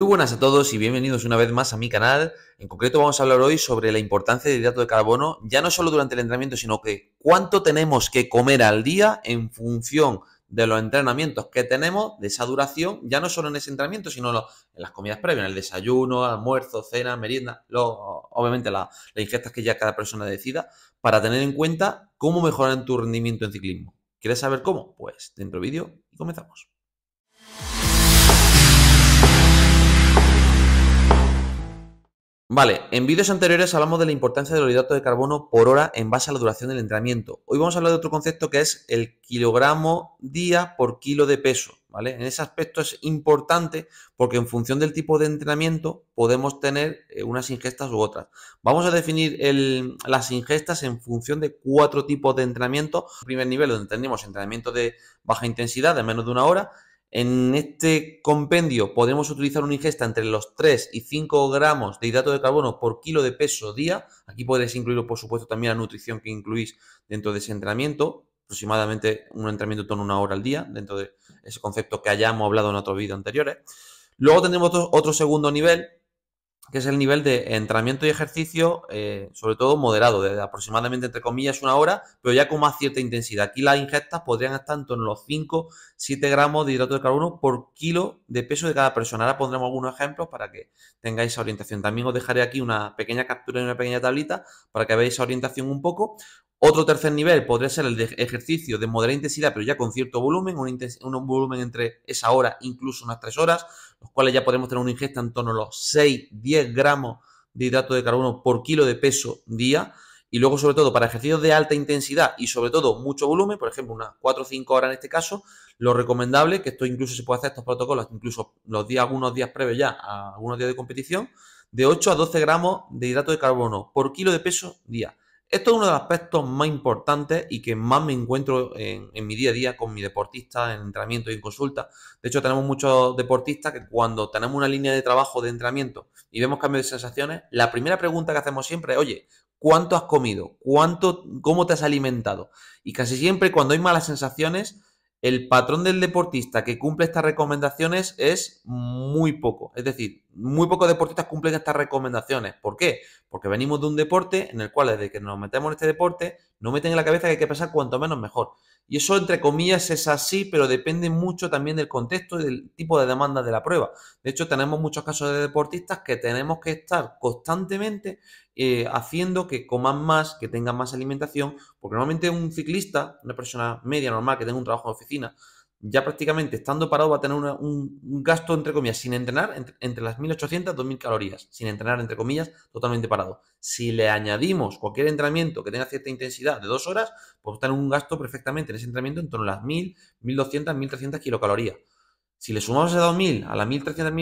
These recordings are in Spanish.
Muy buenas a todos y bienvenidos una vez más a mi canal. En concreto vamos a hablar hoy sobre la importancia del hidrato de carbono, ya no solo durante el entrenamiento, sino que cuánto tenemos que comer al día en función de los entrenamientos que tenemos, de esa duración, ya no solo en ese entrenamiento, sino en las comidas previas, en el desayuno, almuerzo, cena, merienda, lo, obviamente las la ingestas que ya cada persona decida, para tener en cuenta cómo mejorar tu rendimiento en ciclismo. ¿Quieres saber cómo? Pues dentro vídeo y comenzamos. Vale, en vídeos anteriores hablamos de la importancia del hidrato de carbono por hora en base a la duración del entrenamiento. Hoy vamos a hablar de otro concepto que es el kilogramo día por kilo de peso. ¿vale? En ese aspecto es importante porque en función del tipo de entrenamiento podemos tener eh, unas ingestas u otras. Vamos a definir las ingestas en función de cuatro tipos de entrenamiento. primer nivel donde tenemos entrenamiento de baja intensidad de menos de una hora, en este compendio podemos utilizar una ingesta entre los 3 y 5 gramos de hidrato de carbono por kilo de peso día. Aquí podéis incluir, por supuesto, también la nutrición que incluís dentro de ese entrenamiento. Aproximadamente un entrenamiento de una hora al día, dentro de ese concepto que hayamos hablado en otros vídeos anteriores. Luego tendremos otro segundo nivel, que es el nivel de entrenamiento y ejercicio, eh, sobre todo moderado, de aproximadamente, entre comillas, una hora, pero ya con más cierta intensidad. Aquí las ingestas podrían estar en torno a los 5-7 gramos de hidrato de carbono por kilo de peso de cada persona. Ahora pondremos algunos ejemplos para que tengáis esa orientación. También os dejaré aquí una pequeña captura y una pequeña tablita para que veáis esa orientación un poco. Otro tercer nivel podría ser el ejercicio de moderada intensidad, pero ya con cierto volumen, un, volumen entre esa hora, incluso unas tres horas, los cuales ya podemos tener una ingesta en torno a los 6-10 gramos de hidrato de carbono por kilo de peso día. Y luego, sobre todo, para ejercicios de alta intensidad y sobre todo mucho volumen, por ejemplo, unas 4 o 5 horas en este caso, lo recomendable, que esto incluso se puede hacer estos protocolos, incluso los días, algunos días previos ya a algunos días de competición, de 8 a 12 gramos de hidrato de carbono por kilo de peso día. Esto es uno de los aspectos más importantes y que más me encuentro en, mi día a día con mi deportista en entrenamiento y en consulta. De hecho, tenemos muchos deportistas que cuando tenemos una línea de trabajo de entrenamiento y vemos cambios de sensaciones, la primera pregunta que hacemos siempre es, oye, ¿cuánto has comido? ¿Cuánto, ¿Cómo te has alimentado? Y casi siempre cuando hay malas sensaciones, el patrón del deportista que cumple estas recomendaciones es muy poco. Es decir, muy pocos deportistas cumplen estas recomendaciones. ¿Por qué? Porque venimos de un deporte en el cual desde que nos metemos en este deporte no meten en la cabeza que hay que pasar cuanto menos mejor. Y eso, entre comillas, es así, pero depende mucho también del contexto y del tipo de demanda de la prueba. De hecho, tenemos muchos casos de deportistas que tenemos que estar constantemente eh, haciendo que coman más, que tengan más alimentación, porque normalmente un ciclista, una persona media normal que tenga un trabajo en oficina, ya prácticamente estando parado va a tener un, gasto, entre comillas, sin entrenar, entre, las 1800 y 2000 calorías, sin entrenar, entre comillas, totalmente parado. Si le añadimos cualquier entrenamiento que tenga cierta intensidad de dos horas, pues tener un gasto perfectamente en ese entrenamiento entre a las 1000, 1200, 1300 kilocalorías. Si le sumamos ese 2000 a las 1300,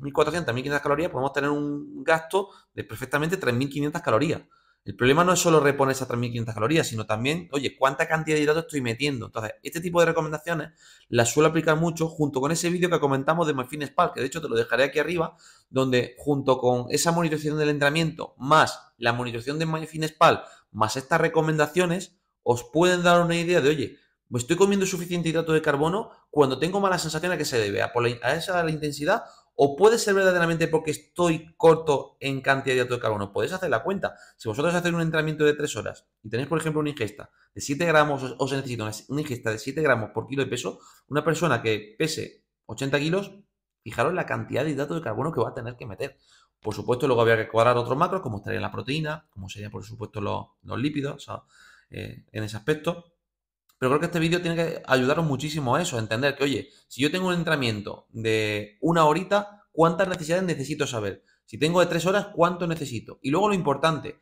1400, 1500 calorías, podemos tener un gasto de perfectamente 3500 calorías. El problema no es solo reponer esas 3.500 calorías, sino también, oye, cuánta cantidad de hidratos estoy metiendo. Entonces, este tipo de recomendaciones las suelo aplicar mucho junto con ese vídeo que comentamos de MyFitnessPal, que de hecho te lo dejaré aquí arriba, donde junto con esa monitorización del entrenamiento, más la monitorización de MyFitnessPal, más estas recomendaciones, os pueden dar una idea de, oye, ¿me ¿estoy comiendo suficiente hidrato de carbono cuando tengo mala sensación a que se debe? ¿A, a esa la intensidad o puede ser verdaderamente porque estoy corto en cantidad de hidratos de carbono. Podéis hacer la cuenta. Si vosotros hacéis un entrenamiento de tres horas y tenéis, por ejemplo, una ingesta de 7 gramos, o se necesita una ingesta de 7 gramos por kilo de peso, una persona que pese 80 kilos, fijaros la cantidad de hidratos de carbono que va a tener que meter. Por supuesto, luego había que cuadrar otros macros, como estaría la proteína, como serían, por supuesto, los, lípidos, eh, en ese aspecto. Pero creo que este vídeo tiene que ayudaros muchísimo a eso, a entender que, oye, si yo tengo un entrenamiento de una horita, ¿cuántas necesidades necesito saber? Si tengo de tres horas, ¿cuánto necesito? Y luego lo importante,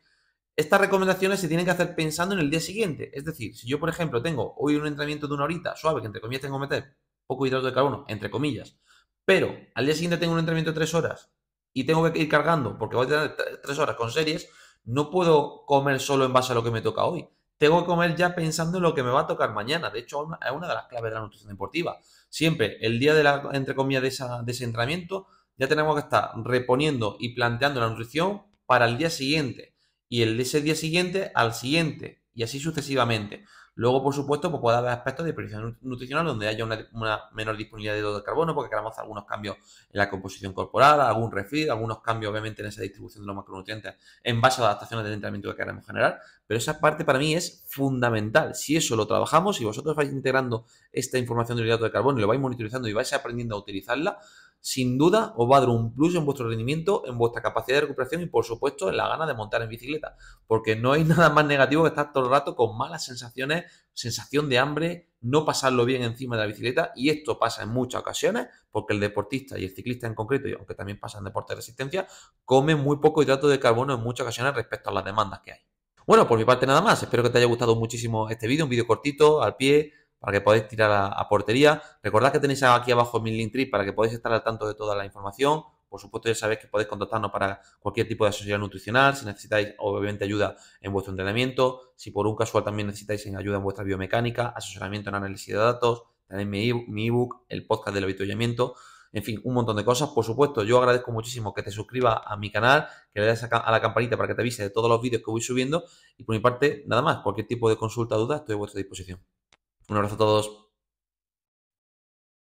estas recomendaciones se tienen que hacer pensando en el día siguiente. Es decir, si yo, por ejemplo, tengo hoy un entrenamiento de una horita suave, que entre comillas tengo que meter poco hidrato de carbono, entre comillas, pero al día siguiente tengo un entrenamiento de tres horas y tengo que ir cargando porque voy a tener tres horas con series, no puedo comer solo en base a lo que me toca hoy tengo que comer ya pensando en lo que me va a tocar mañana. De hecho, es una de las claves de la nutrición deportiva. Siempre, el día de la, entre comillas, de, ese entrenamiento, ya tenemos que estar reponiendo y planteando la nutrición para el día siguiente. Y el de ese día siguiente al siguiente y así sucesivamente. Luego, por supuesto, pues puede haber aspectos de presión nutricional donde haya una, menor disponibilidad de hidro de carbono porque queramos algunos cambios en la composición corporal, algún refit, algunos cambios obviamente en esa distribución de los macronutrientes en base a las adaptaciones del entrenamiento que queremos generar. Pero esa parte para mí es fundamental. Si eso lo trabajamos, si vosotros vais integrando esta información de hidrato de carbono y lo vais monitorizando y vais aprendiendo a utilizarla, sin duda os va a dar un plus en vuestro rendimiento, en vuestra capacidad de recuperación y por supuesto en la gana de montar en bicicleta, porque no hay nada más negativo que estar todo el rato con malas sensaciones, sensación de hambre, no pasarlo bien encima de la bicicleta y esto pasa en muchas ocasiones porque el deportista y el ciclista en concreto, y aunque también pasa en deporte de resistencia, come muy poco hidrato de carbono en muchas ocasiones respecto a las demandas que hay. Bueno, por mi parte nada más, espero que te haya gustado muchísimo este vídeo, un vídeo cortito, al pie, para que podáis tirar a, portería. Recordad que tenéis aquí abajo mi link tree para que podáis estar al tanto de toda la información. Por supuesto, ya sabéis que podéis contactarnos para cualquier tipo de asesoría nutricional, si necesitáis obviamente ayuda en vuestro entrenamiento, si por un casual también necesitáis ayuda en vuestra biomecánica, asesoramiento en análisis de datos, tenéis mi ebook, el podcast del avituallamiento, en fin, un montón de cosas. Por supuesto, yo agradezco muchísimo que te suscribas a mi canal, que le des a la campanita para que te avise de todos los vídeos que voy subiendo y por mi parte, nada más, cualquier tipo de consulta, duda, estoy a vuestra disposición. Un abrazo a todos.